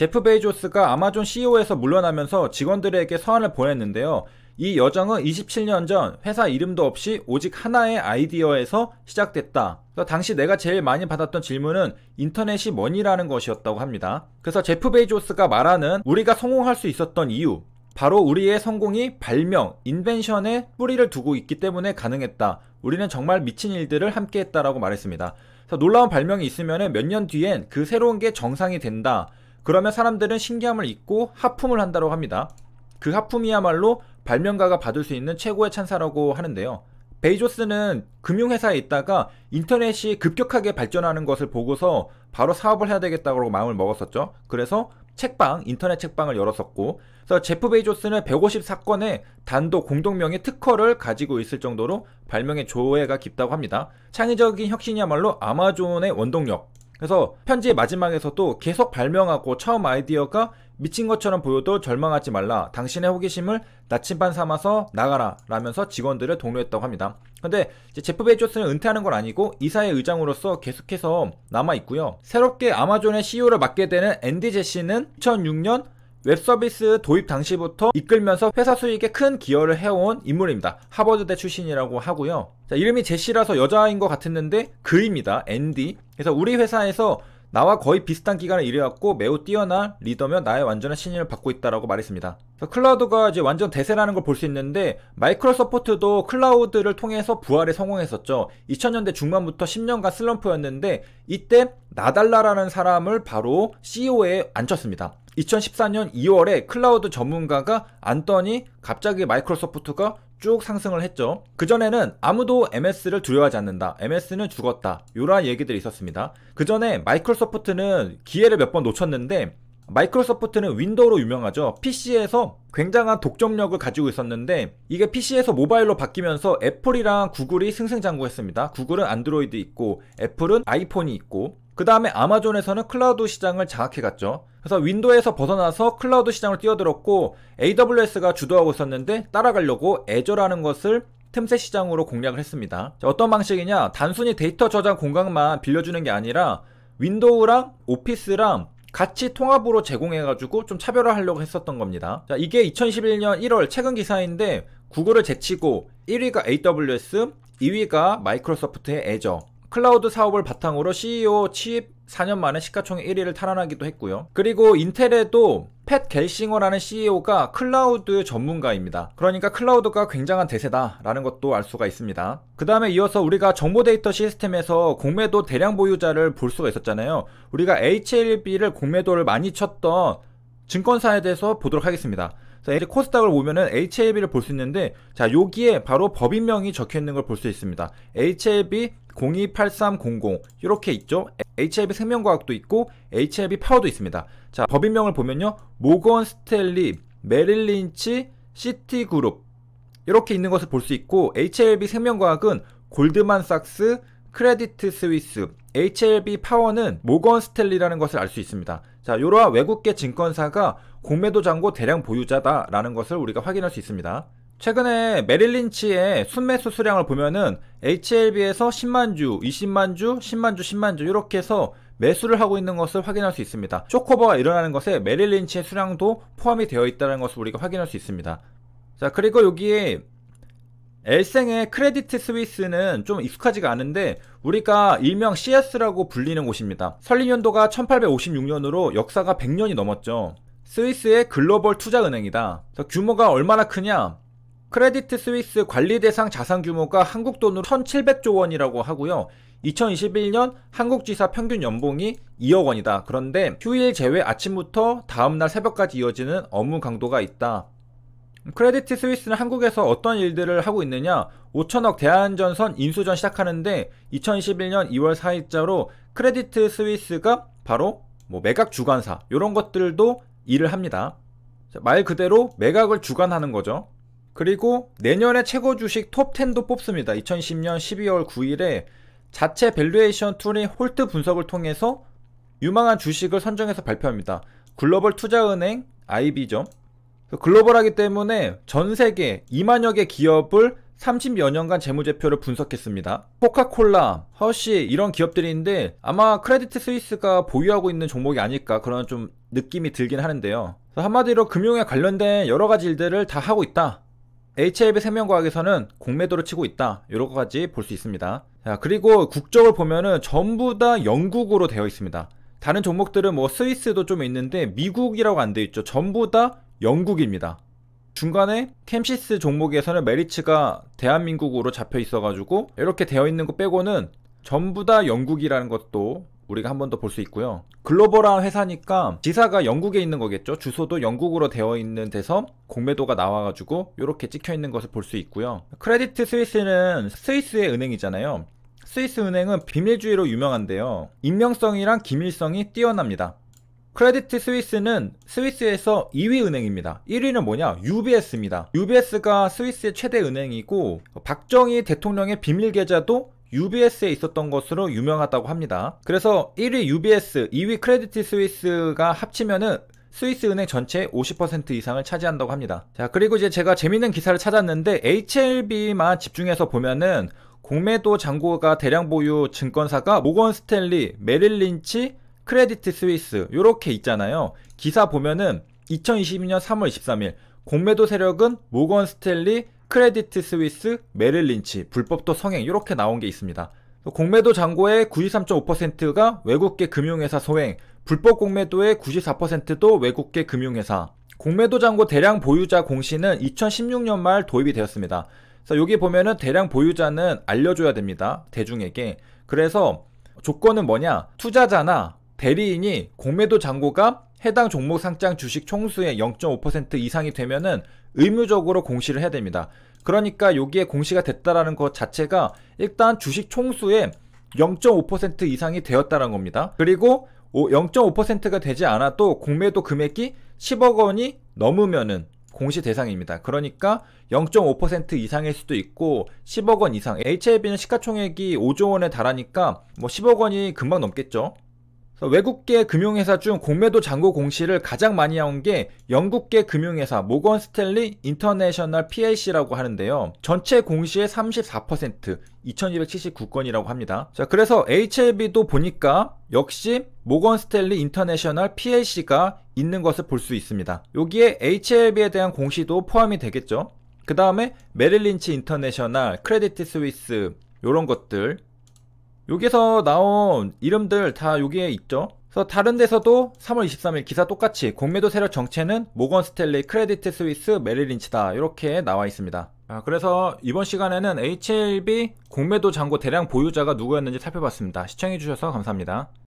제프 베이조스가 아마존 CEO에서 물러나면서 직원들에게 서한을 보냈는데요. 이 여정은 27년 전 회사 이름도 없이 오직 하나의 아이디어에서 시작됐다. 그래서 당시 내가 제일 많이 받았던 질문은 인터넷이 뭐니라는 것이었다고 합니다. 그래서 제프 베이조스가 말하는 우리가 성공할 수 있었던 이유, 바로 우리의 성공이 발명, 인벤션에 뿌리를 두고 있기 때문에 가능했다. 우리는 정말 미친 일들을 함께 했다라고 말했습니다. 놀라운 발명이 있으면 몇 년 뒤엔 그 새로운 게 정상이 된다. 그러면 사람들은 신기함을 잊고 하품을 한다고 합니다. 그 하품이야말로 발명가가 받을 수 있는 최고의 찬사라고 하는데요. 베이조스는 금융회사에 있다가 인터넷이 급격하게 발전하는 것을 보고서 바로 사업을 해야 되겠다고 마음을 먹었었죠. 그래서 책방, 인터넷 책방을 열었었고, 그래서 제프 베이조스는 154건의 단독 공동명의 특허를 가지고 있을 정도로 발명의 조예가 깊다고 합니다. 창의적인 혁신이야말로 아마존의 원동력, 그래서 편지의 마지막에서도 계속 발명하고 처음 아이디어가 미친 것처럼 보여도 절망하지 말라. 당신의 호기심을 나침반 삼아서 나가라. 라면서 직원들을 독려했다고 합니다. 근데 제프 베이조스는 은퇴하는 건 아니고 이사의 의장으로서 계속해서 남아 있고요. 새롭게 아마존의 CEO를 맡게 되는 앤디 제시는 2006년 웹서비스 도입 당시부터 이끌면서 회사 수익에 큰 기여를 해온 인물입니다. 하버드대 출신이라고 하고요. 자, 이름이 제시라서 여자인 것 같았는데 그입니다. 앤디. 그래서 우리 회사에서 나와 거의 비슷한 기간을 일해왔고 매우 뛰어난 리더며 나의 완전한 신임을 받고 있다라고 말했습니다. 클라우드가 이제 완전 대세라는 걸 볼 수 있는데 마이크로소프트도 클라우드를 통해서 부활에 성공했었죠. 2000년대 중반부터 10년간 슬럼프였는데 이때 나달라라는 사람을 바로 CEO에 앉혔습니다. 2014년 2월에 클라우드 전문가가 안더니 갑자기 마이크로소프트가 쭉 상승을 했죠. 그전에는 아무도 MS를 두려워하지 않는다. MS는 죽었다. 이러한 얘기들이 있었습니다. 그전에 마이크로소프트는 기회를 몇 번 놓쳤는데 마이크로소프트는 윈도우로 유명하죠. PC에서 굉장한 독점력을 가지고 있었는데 이게 PC에서 모바일로 바뀌면서 애플이랑 구글이 승승장구했습니다. 구글은 안드로이드 있고 애플은 아이폰이 있고 그 다음에 아마존에서는 클라우드 시장을 장악해갔죠. 그래서 윈도에서 우 벗어나서 클라우드 시장을 뛰어들었고 AWS가 주도하고 있었는데 따라가려고 애저라는 것을 틈새 시장으로 공략을 했습니다. 자, 어떤 방식이냐? 단순히 데이터 저장 공간만 빌려주는 게 아니라 윈도우랑 오피스랑 같이 통합으로 제공해가지고 좀 차별화 하려고 했었던 겁니다. 자, 이게 2011년 1월 최근 기사인데 구글을 제치고 1위가 AWS, 2위가 마이크로소프트의 애저, 클라우드 사업을 바탕으로 CEO 취입 4년 만에 시가총액 1위를 탈환하기도 했고요. 그리고 인텔에도 팻 갤싱어라는 CEO가 클라우드 전문가입니다. 그러니까 클라우드가 굉장한 대세다라는 것도 알 수가 있습니다. 그 다음에 이어서 우리가 정보 데이터 시스템에서 공매도 대량 보유자를 볼 수가 있었잖아요. 우리가 HLB를 공매도를 많이 쳤던 증권사에 대해서 보도록 하겠습니다. 자, 이렇 코스닥을 보면은 HLB를 볼 수 있는데, 자, 여기에 바로 법인명이 적혀 있는 걸 볼 수 있습니다. HLB 028300 이렇게 있죠. HIV 생명과학도 있고 HIV 파워도 있습니다. 자 법인명을 보면요. 모건 스텔리 메릴린치, 시티그룹 이렇게 있는 것을 볼 수 있고 HLB 생명과학은 골드만삭스, 크레디트 스위스, HLB 파워는 모건 스텔리라는 것을 알 수 있습니다. 자, 이러한 외국계 증권사가 공매도 잔고 대량 보유자다라는 것을 우리가 확인할 수 있습니다. 최근에 메릴린치의 순매수 수량을 보면은 HLB에서 10만 주, 20만 주, 10만 주, 10만 주 이렇게 해서 매수를 하고 있는 것을 확인할 수 있습니다. 쇼커버가 일어나는 것에 메릴린치의 수량도 포함이 되어 있다는 것을 우리가 확인할 수 있습니다. 자 그리고 여기에 엘생의 크레디트 스위스는 좀 익숙하지가 않은데 우리가 일명 CS라고 불리는 곳입니다. 설립연도가 1856년으로 역사가 100년이 넘었죠. 스위스의 글로벌 투자은행이다. 규모가 얼마나 크냐? 크레디트 스위스 관리 대상 자산 규모가 한국 돈으로 1,700조 원이라고 하고요. 2021년 한국 지사 평균 연봉이 2억 원이다. 그런데 휴일 제외 아침부터 다음날 새벽까지 이어지는 업무 강도가 있다. 크레디트 스위스는 한국에서 어떤 일들을 하고 있느냐? 5천억 대한전선 인수전 시작하는데 2021년 2월 4일자로 크레디트 스위스가 바로 뭐 매각 주관사 이런 것들도 일을 합니다. 말 그대로 매각을 주관하는 거죠. 그리고 내년에 최고 주식 톱10도 뽑습니다. 2010년 12월 9일에 자체 밸류에이션 툴인 홀트 분석을 통해서 유망한 주식을 선정해서 발표합니다. 글로벌 투자은행 IB점. 그 글로벌하기 때문에 전 세계 2만여 개 기업을 30여 년간 재무제표를 분석했습니다. 코카콜라, 허쉬 이런 기업들인데 아마 크레디트 스위스가 보유하고 있는 종목이 아닐까 그런 좀 느낌이 들긴 하는데요. 한마디로 금융에 관련된 여러 가지 일들을 다 하고 있다. HLB 생명과학에서는 공매도를 치고 있다. 이런것까지 볼 수 있습니다. 자, 그리고 국적을 보면은 전부 다 영국으로 되어 있습니다. 다른 종목들은 뭐 스위스도 좀 있는데 미국이라고 안 되어 있죠. 전부 다 영국입니다. 중간에 캠시스 종목에서는 메리츠가 대한민국으로 잡혀 있어가지고 이렇게 되어 있는 거 빼고는 전부 다 영국이라는 것도 우리가 한 번 더 볼 수 있고요. 글로벌한 회사니까 지사가 영국에 있는 거겠죠. 주소도 영국으로 되어 있는 데서 공매도가 나와가지고 이렇게 찍혀 있는 것을 볼 수 있고요. 크레디트 스위스는 스위스의 은행이잖아요. 스위스 은행은 비밀주의로 유명한데요. 익명성이랑 기밀성이 뛰어납니다. 크레디트 스위스는 스위스에서 2위 은행입니다. 1위는 뭐냐? UBS입니다. UBS가 스위스의 최대 은행이고 박정희 대통령의 비밀 계좌도 UBS에 있었던 것으로 유명하다고 합니다. 그래서 1위 UBS, 2위 크레디티 스위스가 합치면은 스위스 은행 전체50% 이상을 차지한다고 합니다. 자, 그리고 이제 제가 재밌는 기사를 찾았는데 HLB만 집중해서 보면은 공매도 잔고가 대량 보유 증권사가 모건 스탠리, 메릴 린치, 크레디트 스위스 요렇게 있잖아요. 기사 보면은 2022년 3월 23일 공매도 세력은 모건 스탠리, 크레디트 스위스, 메릴 린치, 불법도 성행 이렇게 나온 게 있습니다. 공매도 잔고의 93.5%가 외국계 금융회사 소행, 불법 공매도의 94%도 외국계 금융회사. 공매도 잔고 대량 보유자 공시는 2016년 말 도입이 되었습니다. 그래서 여기 보면은 대량 보유자는 알려줘야 됩니다. 대중에게. 그래서 조건은 뭐냐? 투자자나 대리인이 공매도 잔고가 해당 종목 상장 주식 총수의 0.5% 이상이 되면은 의무적으로 공시를 해야 됩니다. 그러니까 여기에 공시가 됐다라는 것 자체가 일단 주식 총수의 0.5% 이상이 되었다는 겁니다. 그리고 0.5%가 되지 않아도 공매도 금액이 10억 원이 넘으면은 공시 대상입니다. 그러니까 0.5% 이상일 수도 있고 10억 원 이상. HIB는 시가총액이 5조 원에 달하니까 뭐 10억 원이 금방 넘겠죠. 외국계 금융회사 중 공매도 잔고 공시를 가장 많이 한 게 영국계 금융회사 모건 스탠리 인터내셔널 PLC라고 하는데요. 전체 공시의 34%, 2279건이라고 합니다. 자, 그래서 HLB도 보니까 역시 모건 스탠리 인터내셔널 PLC가 있는 것을 볼 수 있습니다. 여기에 HLB에 대한 공시도 포함이 되겠죠. 그 다음에 메릴린치 인터내셔널, 크레디트 스위스, 이런 것들 여기서 나온 이름들 다 여기에 있죠. 그래서 다른 데서도 3월 23일 기사 똑같이 공매도 세력 정체는 모건 스텔리, 크레디트 스위스, 메릴린치다 이렇게 나와 있습니다. 아, 그래서 이번 시간에는 HLB 공매도 잔고 대량 보유자가 누구였는지 살펴봤습니다. 시청해주셔서 감사합니다.